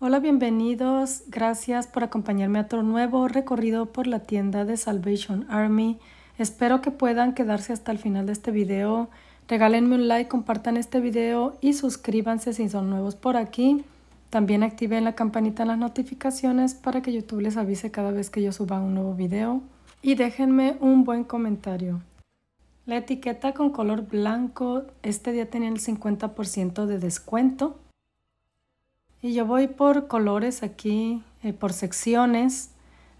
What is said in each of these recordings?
Hola, bienvenidos. Gracias por acompañarme a otro nuevo recorrido por la tienda de Salvation Army. Espero que puedan quedarse hasta el final de este video. Regálenme un like, compartan este video y suscríbanse si son nuevos por aquí. También activen la campanita en las notificaciones para que YouTube les avise cada vez que yo suba un nuevo video. Y déjenme un buen comentario. La etiqueta con color blanco este día tenía el 50% de descuento. Y yo voy por colores aquí, eh, por secciones.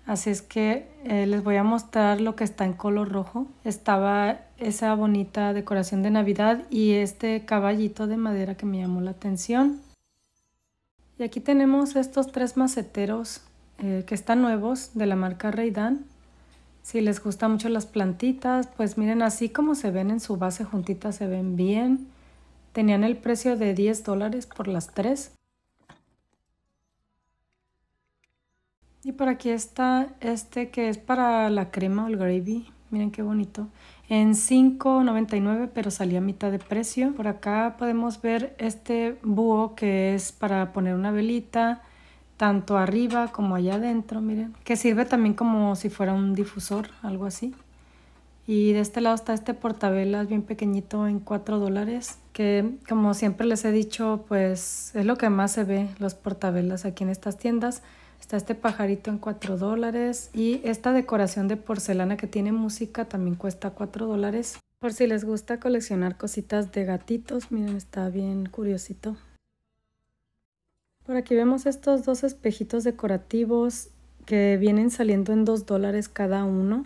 Así es que eh, les voy a mostrar lo que está en color rojo. Estaba esa bonita decoración de Navidad y este caballito de madera que me llamó la atención. Y aquí tenemos estos tres maceteros eh, que están nuevos de la marca Reidan. Si les gustan mucho las plantitas, pues miren así como se ven en su base juntitas, se ven bien. Tenían el precio de 10 dólares por las tres. Y por aquí está este que es para la crema o el gravy. Miren qué bonito. En $5.99, pero salía a mitad de precio. Por acá podemos ver este búho que es para poner una velita, tanto arriba como allá adentro, miren. Que sirve también como si fuera un difusor, algo así. Y de este lado está este portavelas bien pequeñito en 4 dólares, que como siempre les he dicho, pues es lo que más se ve, los portavelas aquí en estas tiendas. Está este pajarito en 4 dólares y esta decoración de porcelana que tiene música también cuesta 4 dólares. Por si les gusta coleccionar cositas de gatitos, miren, está bien curiosito. Por aquí vemos estos dos espejitos decorativos que vienen saliendo en 2 dólares cada uno.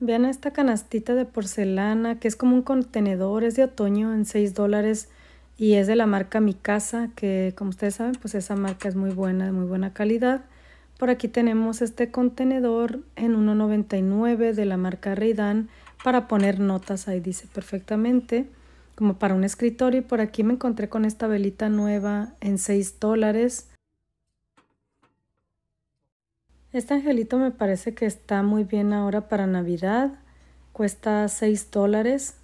Vean esta canastita de porcelana que es como un contenedor, es de otoño en 6 dólares y es de la marca Mi Casa, que como ustedes saben, pues esa marca es muy buena, de muy buena calidad. Por aquí tenemos este contenedor en 1.99 de la marca Ridan para poner notas, ahí dice perfectamente, como para un escritorio. Y por aquí me encontré con esta velita nueva en 6 dólares. Este angelito me parece que está muy bien ahora para Navidad. Cuesta 6 dólares.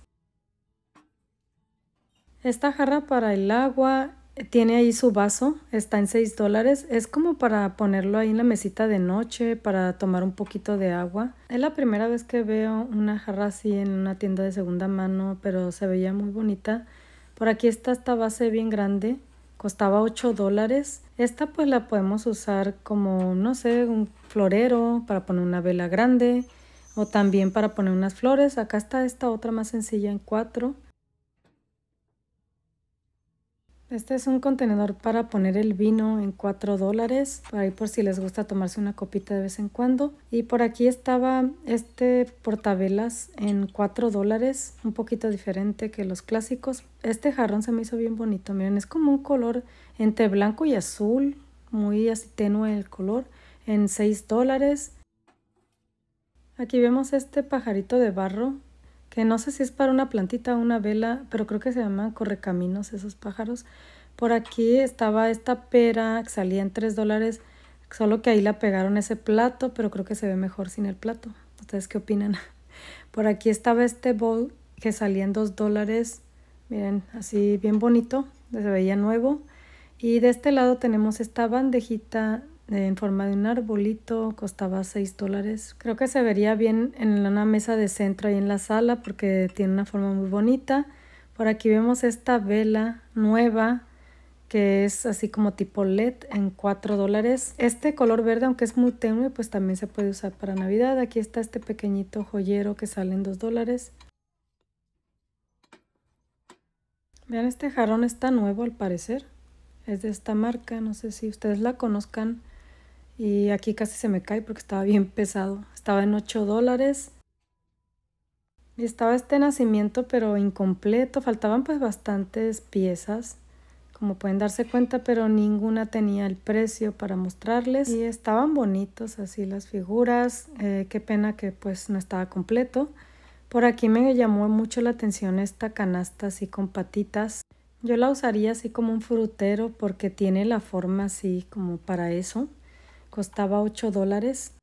Esta jarra para el agua eh, tiene ahí su vaso, está en 6 dólares. Es como para ponerlo ahí en la mesita de noche, para tomar un poquito de agua. Es la primera vez que veo una jarra así en una tienda de segunda mano, pero se veía muy bonita. Por aquí está esta base bien grande, costaba 8 dólares. Esta pues la podemos usar como, no sé, un florero para poner una vela grande o también para poner unas flores. Acá está esta otra más sencilla en 4 este es un contenedor para poner el vino en 4 dólares, por ahí por si les gusta tomarse una copita de vez en cuando. Y por aquí estaba este portavelas en 4 dólares, un poquito diferente que los clásicos. Este jarrón se me hizo bien bonito, miren, es como un color entre blanco y azul, muy así tenue el color, en 6 dólares. Aquí vemos este pajarito de barro que no sé si es para una plantita o una vela, pero creo que se llaman correcaminos esos pájaros. Por aquí estaba esta pera que salía en 3 dólares, solo que ahí la pegaron ese plato, pero creo que se ve mejor sin el plato. ¿Ustedes qué opinan? Por aquí estaba este bowl que salía en 2 dólares, miren, así bien bonito, se veía nuevo. Y de este lado tenemos esta bandejita en forma de un arbolito, costaba 6 dólares. Creo que se vería bien en una mesa de centro ahí en la sala porque tiene una forma muy bonita. Por aquí vemos esta vela nueva que es así como tipo LED en 4 dólares. Este color verde, aunque es muy tenue, pues también se puede usar para Navidad. Aquí está este pequeñito joyero que sale en 2 dólares. Vean, este jarrón está nuevo al parecer. Es de esta marca, no sé si ustedes la conozcan. Y aquí casi se me cae porque estaba bien pesado. Estaba en 8 dólares. Y estaba este nacimiento pero incompleto. Faltaban pues bastantes piezas. Como pueden darse cuenta, pero ninguna tenía el precio para mostrarles. Y estaban bonitos así las figuras. Eh, qué pena que pues no estaba completo. Por aquí me llamó mucho la atención esta canasta así con patitas. Yo la usaría así como un frutero porque tiene la forma así como para eso costaba 8 dólares.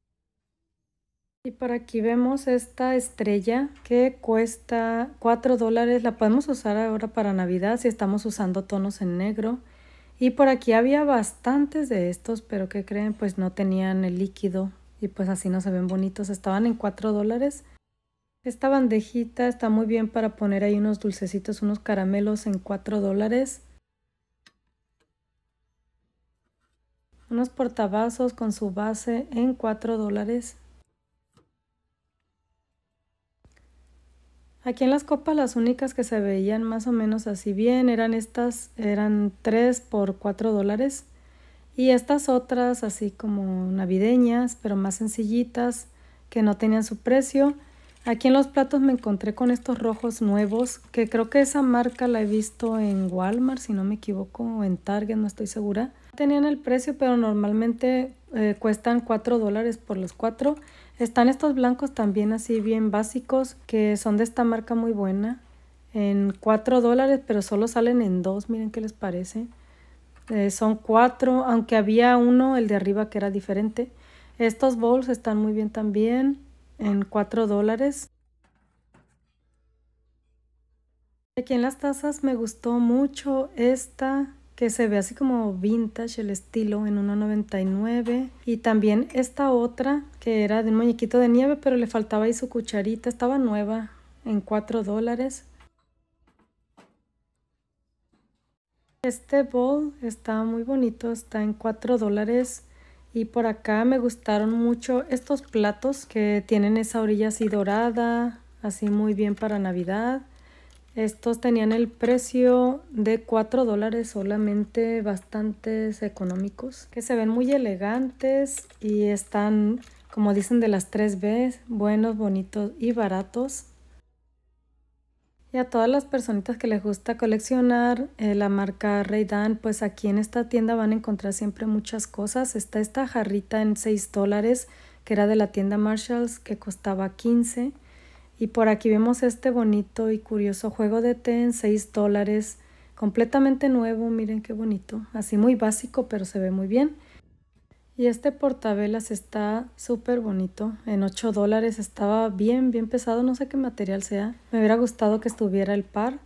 Y por aquí vemos esta estrella que cuesta 4 dólares. La podemos usar ahora para Navidad si estamos usando tonos en negro. Y por aquí había bastantes de estos, pero que creen? Pues no tenían el líquido y pues así no se ven bonitos. Estaban en 4 dólares. Esta bandejita está muy bien para poner ahí unos dulcecitos, unos caramelos en 4 dólares. unos portavasos con su base en 4 dólares. Aquí en las copas las únicas que se veían más o menos así bien eran estas, eran 3 por 4 dólares. Y estas otras así como navideñas, pero más sencillitas, que no tenían su precio, Aquí en los platos me encontré con estos rojos nuevos, que creo que esa marca la he visto en Walmart, si no me equivoco, o en Target, no estoy segura. Tenían el precio, pero normalmente eh, cuestan 4 dólares por los 4. Están estos blancos también así bien básicos, que son de esta marca muy buena. En 4 dólares, pero solo salen en 2, miren qué les parece. Eh, son 4, aunque había uno, el de arriba, que era diferente. Estos bowls están muy bien también en 4 dólares. Aquí en las tazas me gustó mucho esta que se ve así como vintage el estilo en 1.99 y también esta otra que era de un muñequito de nieve pero le faltaba ahí su cucharita, estaba nueva en 4 dólares. Este bowl está muy bonito, está en 4 dólares y por acá me gustaron mucho estos platos que tienen esa orilla así dorada, así muy bien para Navidad. Estos tenían el precio de 4 dólares solamente, bastantes económicos, que se ven muy elegantes y están, como dicen, de las 3B, buenos, bonitos y baratos. Y a todas las personitas que les gusta coleccionar eh, la marca Rey pues aquí en esta tienda van a encontrar siempre muchas cosas. Está esta jarrita en 6 dólares, que era de la tienda Marshalls, que costaba 15. Y por aquí vemos este bonito y curioso juego de té en 6 dólares, completamente nuevo, miren qué bonito. Así muy básico, pero se ve muy bien. Y este portavelas está súper bonito, en 8 dólares, estaba bien, bien pesado, no sé qué material sea. Me hubiera gustado que estuviera el par.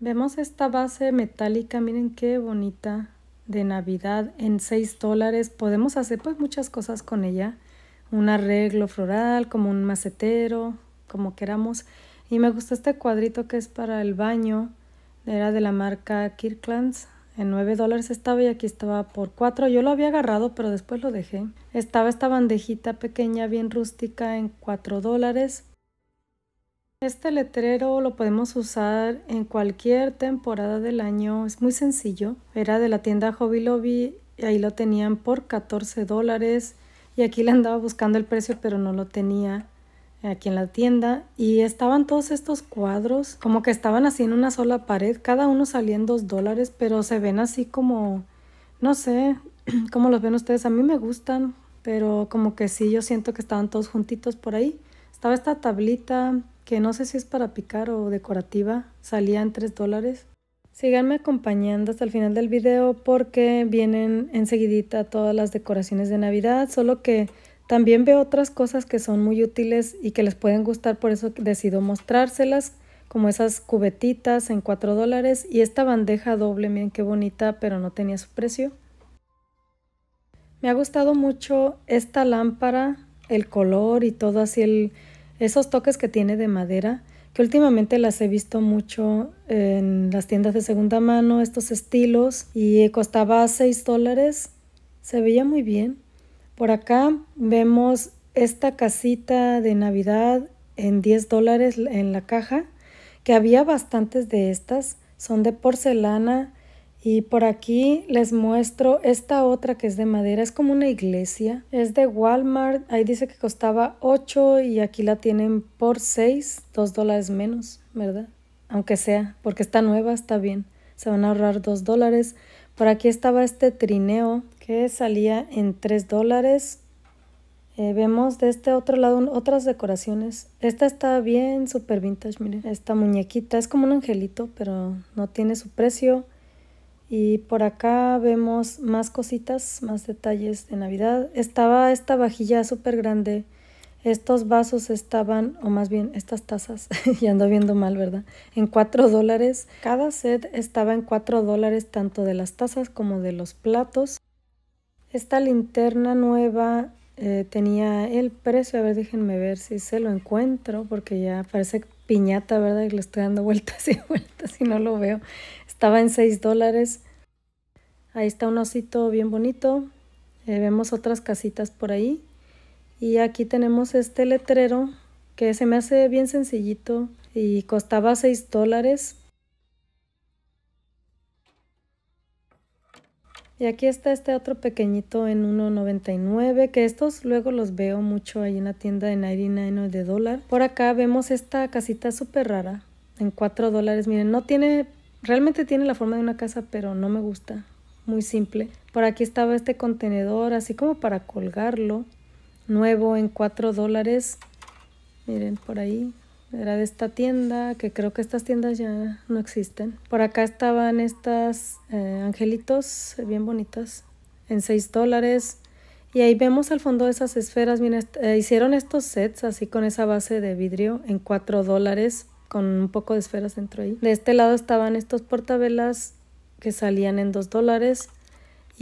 Vemos esta base metálica, miren qué bonita, de Navidad, en 6 dólares. Podemos hacer pues muchas cosas con ella, un arreglo floral, como un macetero, como queramos. Y me gustó este cuadrito que es para el baño, era de la marca Kirkland's, en 9 dólares estaba y aquí estaba por 4. Yo lo había agarrado, pero después lo dejé. Estaba esta bandejita pequeña, bien rústica, en 4 dólares. Este letrero lo podemos usar en cualquier temporada del año. Es muy sencillo. Era de la tienda Hobby Lobby y ahí lo tenían por 14 dólares. Y aquí le andaba buscando el precio, pero no lo tenía aquí en la tienda y estaban todos estos cuadros como que estaban así en una sola pared, cada uno salía en dos dólares, pero se ven así como, no sé, cómo los ven ustedes, a mí me gustan, pero como que sí, yo siento que estaban todos juntitos por ahí. Estaba esta tablita que no sé si es para picar o decorativa, salía en tres dólares. Síganme acompañando hasta el final del video porque vienen enseguidita todas las decoraciones de Navidad, solo que también veo otras cosas que son muy útiles y que les pueden gustar, por eso decido mostrárselas, como esas cubetitas en 4 dólares y esta bandeja doble, miren qué bonita, pero no tenía su precio. Me ha gustado mucho esta lámpara, el color y todo así, esos toques que tiene de madera, que últimamente las he visto mucho en las tiendas de segunda mano, estos estilos, y costaba 6 dólares, se veía muy bien. Por acá vemos esta casita de Navidad en 10 dólares en la caja, que había bastantes de estas, son de porcelana y por aquí les muestro esta otra que es de madera, es como una iglesia, es de Walmart, ahí dice que costaba 8 y aquí la tienen por 6, 2 dólares menos, ¿verdad? Aunque sea, porque está nueva, está bien, se van a ahorrar 2 dólares. Por aquí estaba este trineo que salía en 3 dólares. Eh, vemos de este otro lado otras decoraciones. Esta está bien super vintage, miren. Esta muñequita es como un angelito, pero no tiene su precio. Y por acá vemos más cositas, más detalles de Navidad. Estaba esta vajilla súper grande estos vasos estaban, o más bien estas tazas, ya ando viendo mal, ¿verdad? En 4 dólares. Cada set estaba en 4 dólares tanto de las tazas como de los platos. Esta linterna nueva eh, tenía el precio, a ver, déjenme ver si se lo encuentro, porque ya parece piñata, ¿verdad? Y le estoy dando vueltas y vueltas y no lo veo. Estaba en 6 dólares. Ahí está un osito bien bonito. Eh, vemos otras casitas por ahí. Y aquí tenemos este letrero que se me hace bien sencillito y costaba 6 dólares. Y aquí está este otro pequeñito en 1.99, que estos luego los veo mucho ahí en la tienda de 99 de dólar. Por acá vemos esta casita súper rara, en 4 dólares. Miren, no tiene, realmente tiene la forma de una casa, pero no me gusta, muy simple. Por aquí estaba este contenedor, así como para colgarlo nuevo en 4 dólares. Miren, por ahí. Era de esta tienda, que creo que estas tiendas ya no existen. Por acá estaban estas eh, angelitos, bien bonitas, en 6 dólares. Y ahí vemos al fondo esas esferas. Eh, hicieron estos sets así con esa base de vidrio en 4 dólares con un poco de esferas dentro ahí. De este lado estaban estos portabelas que salían en 2 dólares.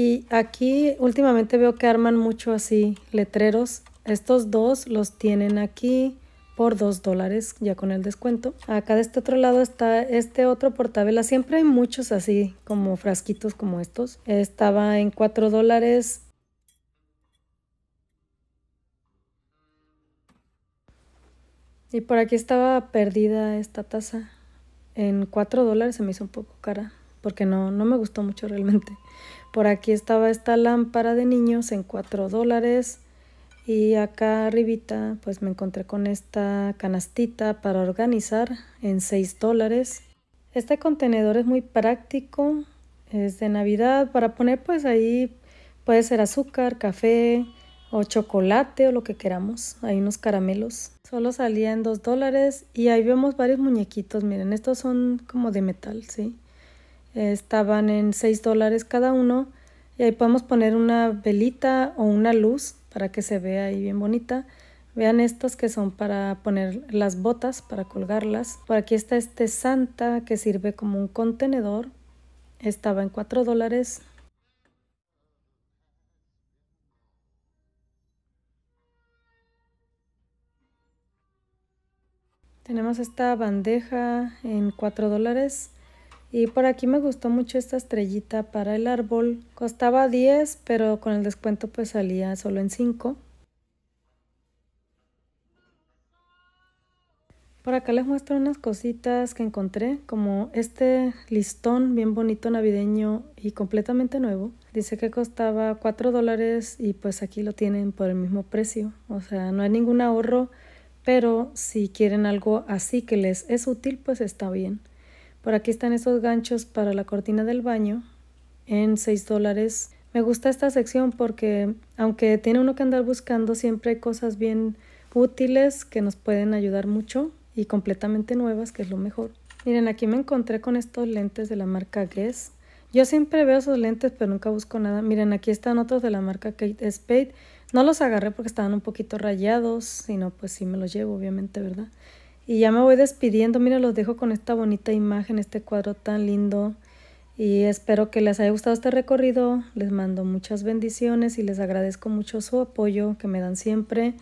Y aquí últimamente veo que arman mucho así letreros. Estos dos los tienen aquí por 2 dólares ya con el descuento. Acá de este otro lado está este otro portabela. Siempre hay muchos así como frasquitos como estos. Estaba en 4 dólares. Y por aquí estaba perdida esta taza. En 4 dólares se me hizo un poco cara porque no, no me gustó mucho realmente. Por aquí estaba esta lámpara de niños en 4 dólares. Y acá arribita pues me encontré con esta canastita para organizar en 6 dólares. Este contenedor es muy práctico, es de Navidad, para poner pues ahí puede ser azúcar, café o chocolate o lo que queramos, hay unos caramelos. Solo salía en 2 dólares y ahí vemos varios muñequitos, miren, estos son como de metal, ¿sí? estaban en 6 dólares cada uno. Y ahí podemos poner una velita o una luz para que se vea ahí bien bonita. Vean estos que son para poner las botas, para colgarlas. Por aquí está este Santa que sirve como un contenedor. Estaba en 4 dólares. Tenemos esta bandeja en 4 dólares. Y por aquí me gustó mucho esta estrellita para el árbol. Costaba 10, pero con el descuento pues salía solo en 5. Por acá les muestro unas cositas que encontré, como este listón bien bonito navideño y completamente nuevo. Dice que costaba 4 dólares y pues aquí lo tienen por el mismo precio. O sea, no hay ningún ahorro, pero si quieren algo así que les es útil, pues está bien. Por aquí están esos ganchos para la cortina del baño en 6 dólares. Me gusta esta sección porque aunque tiene uno que andar buscando, siempre hay cosas bien útiles que nos pueden ayudar mucho y completamente nuevas, que es lo mejor. Miren, aquí me encontré con estos lentes de la marca Guess. Yo siempre veo esos lentes, pero nunca busco nada. Miren, aquí están otros de la marca Kate Spade. No los agarré porque estaban un poquito rayados, sino pues sí me los llevo, obviamente, ¿verdad? Y ya me voy despidiendo. Mira, los dejo con esta bonita imagen, este cuadro tan lindo. Y espero que les haya gustado este recorrido. Les mando muchas bendiciones y les agradezco mucho su apoyo que me dan siempre.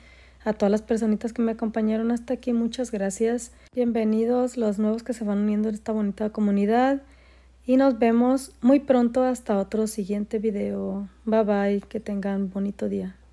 A todas las personitas que me acompañaron hasta aquí, muchas gracias. Bienvenidos los nuevos que se van uniendo en esta bonita comunidad. Y nos vemos muy pronto hasta otro siguiente video. Bye bye, que tengan bonito día.